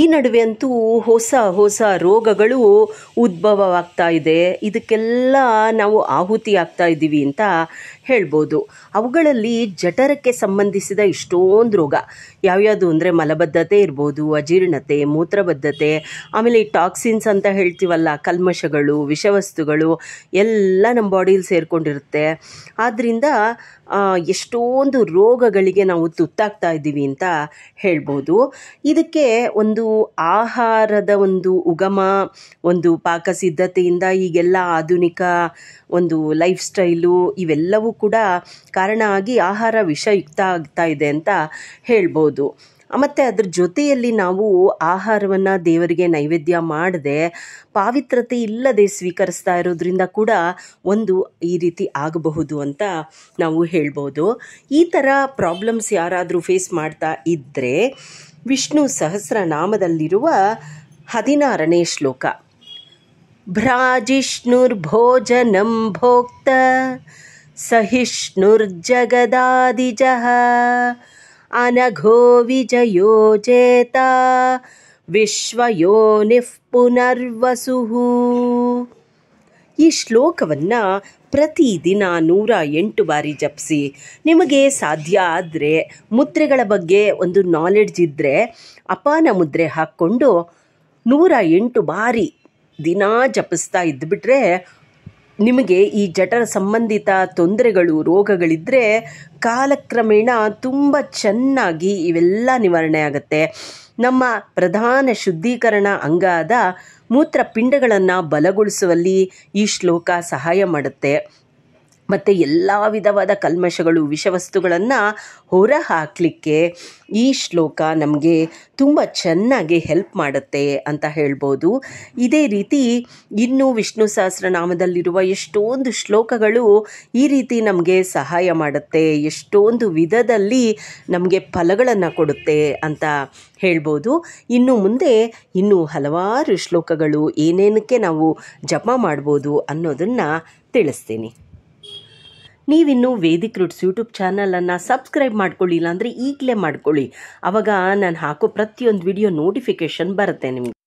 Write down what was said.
ಈ ನಡುವೆ ಅಂತೂ ಹೊಸ ಹೊಸ ರೋಗಗಳು ಉದ್ಭವವಾಗ್ತಾ ಇದೆ ಇದಕ್ಕೆಲ್ಲ ನಾವು ಆಹುತಿ ಆಗ್ತಾ ಇದ್ದೀವಿ ಅಂತ ಹೇಳ್ಬೋದು ಅವುಗಳಲ್ಲಿ ಜಠರಕ್ಕೆ ಸಂಬಂಧಿಸಿದ ಇಷ್ಟೊಂದು ರೋಗ ಯಾವ್ಯಾವುದು ಅಂದರೆ ಮಲಬದ್ಧತೆ ಇರ್ಬೋದು ಅಜೀರ್ಣತೆ ಮೂತ್ರಬದ್ಧತೆ ಆಮೇಲೆ ಈ ಟಾಕ್ಸಿನ್ಸ್ ಅಂತ ಹೇಳ್ತೀವಲ್ಲ ಕಲ್ಮಶಗಳು ವಿಷವಸ್ತುಗಳು ಎಲ್ಲ ನಮ್ಮ ಬಾಡಿಲಿ ಸೇರಿಕೊಂಡಿರುತ್ತೆ ಆದ್ದರಿಂದ ಎಷ್ಟೊಂದು ರೋಗಗಳಿಗೆ ನಾವು ತುತ್ತಾಗ್ತಾ ಇದ್ದೀವಿ ಅಂತ ಹೇಳ್ಬೋದು ಇದಕ್ಕೆ ಒಂದು ಒಂದು ಆಹಾರದ ಒಂದು ಉಗಮ ಒಂದು ಪಾಕ ಸಿದ್ಧತೆಯಿಂದ ಈಗೆಲ್ಲ ಆಧುನಿಕ ಒಂದು ಲೈಫ್ ಸ್ಟೈಲು ಇವೆಲ್ಲವೂ ಕೂಡ ಕಾರಣ ಆಗಿ ಆಹಾರ ವಿಷಯುಕ್ತ ಆಗ್ತಾ ಇದೆ ಅಂತ ಹೇಳ್ಬೋದು ಮತ್ತು ಅದ್ರ ಜೊತೆಯಲ್ಲಿ ನಾವು ಆಹಾರವನ್ನು ದೇವರಿಗೆ ನೈವೇದ್ಯ ಮಾಡದೆ ಪಾವಿತ್ರತೆ ಇಲ್ಲದೆ ಸ್ವೀಕರಿಸ್ತಾ ಇರೋದ್ರಿಂದ ಕೂಡ ಒಂದು ಈ ರೀತಿ ಆಗಬಹುದು ಅಂತ ನಾವು ಹೇಳ್ಬೋದು ಈ ಥರ ಪ್ರಾಬ್ಲಮ್ಸ್ ಯಾರಾದರೂ ಫೇಸ್ ಮಾಡ್ತಾ ಇದ್ದರೆ विष्णुसहस्रनामदि हारन श्लोक भ्राजिष्णुर्भोजनं भोक्त सहिष्णुर्जगदादिजः अनघो विजयो जेता ಈ ಶ್ಲೋಕವನ್ನು ಪ್ರತಿದಿನ ನೂರ ಎಂಟು ಬಾರಿ ಜಪಿಸಿ ನಿಮಗೆ ಸಾಧ್ಯ ಆದರೆ ಮುದ್ರೆಗಳ ಬಗ್ಗೆ ಒಂದು ನಾಲೆಡ್ಜ್ ಇದ್ದರೆ ಅಪಾನ ಮುದ್ರೆ ಹಾಕ್ಕೊಂಡು ನೂರ ಎಂಟು ಬಾರಿ ದಿನ ಜಪಿಸ್ತಾ ಇದ್ದುಬಿಟ್ರೆ ನಿಮಗೆ ಈ ಜಠರ ಸಂಬಂಧಿತ ತೊಂದರೆಗಳು ರೋಗಗಳಿದ್ದರೆ ಕಾಲಕ್ರಮೇಣ ತುಂಬ ಚೆನ್ನಾಗಿ ಇವೆಲ್ಲ ನಿವಾರಣೆ ಆಗುತ್ತೆ ನಮ್ಮ ಪ್ರಧಾನ ಶುದ್ಧೀಕರಣ ಅಂಗ ಆದ ಮೂತ್ರಪಿಂಡಗಳನ್ನು ಬಲಗೊಳಿಸುವಲ್ಲಿ ಈ ಶ್ಲೋಕ ಸಹಾಯ ಮಾಡುತ್ತೆ ಮತ್ತು ಎಲ್ಲ ವಿಧವಾದ ಕಲ್ಮಶಗಳು ವಿಷವಸ್ತುಗಳನ್ನು ಹೊರ ಹಾಕಲಿಕ್ಕೆ ಈ ಶ್ಲೋಕ ನಮಗೆ ತುಂಬ ಚೆನ್ನಾಗಿ ಹೆಲ್ಪ್ ಮಾಡುತ್ತೆ ಅಂತ ಹೇಳ್ಬೋದು ಇದೇ ರೀತಿ ಇನ್ನೂ ವಿಷ್ಣು ನಾಮದಲ್ಲಿರುವ ಎಷ್ಟೊಂದು ಶ್ಲೋಕಗಳು ಈ ರೀತಿ ನಮಗೆ ಸಹಾಯ ಮಾಡುತ್ತೆ ಎಷ್ಟೊಂದು ವಿಧದಲ್ಲಿ ನಮಗೆ ಫಲಗಳನ್ನು ಕೊಡುತ್ತೆ ಅಂತ ಹೇಳ್ಬೋದು ಇನ್ನು ಮುಂದೆ ಇನ್ನೂ ಹಲವಾರು ಶ್ಲೋಕಗಳು ಏನೇನಕ್ಕೆ ನಾವು ಜಪ ಮಾಡ್ಬೋದು ಅನ್ನೋದನ್ನು ತಿಳಿಸ್ತೀನಿ ನೀವಿನ್ನು ವೇದಿಕ್ ರೂಟ್ಸ್ ಯೂಟ್ಯೂಬ್ ಚಾನಲನ್ನು ಸಬ್ಸ್ಕ್ರೈಬ್ ಮಾಡ್ಕೊಳ್ಳಿಲ್ಲ ಅಂದ್ರೆ ಈಗಲೇ ಮಾಡ್ಕೊಳ್ಳಿ ಅವಾಗ ನಾನು ಹಾಕೋ ಪ್ರತಿಯೊಂದು ವಿಡಿಯೋ ನೋಟಿಫಿಕೇಶನ್ ಬರುತ್ತೆ ನಿಮಗೆ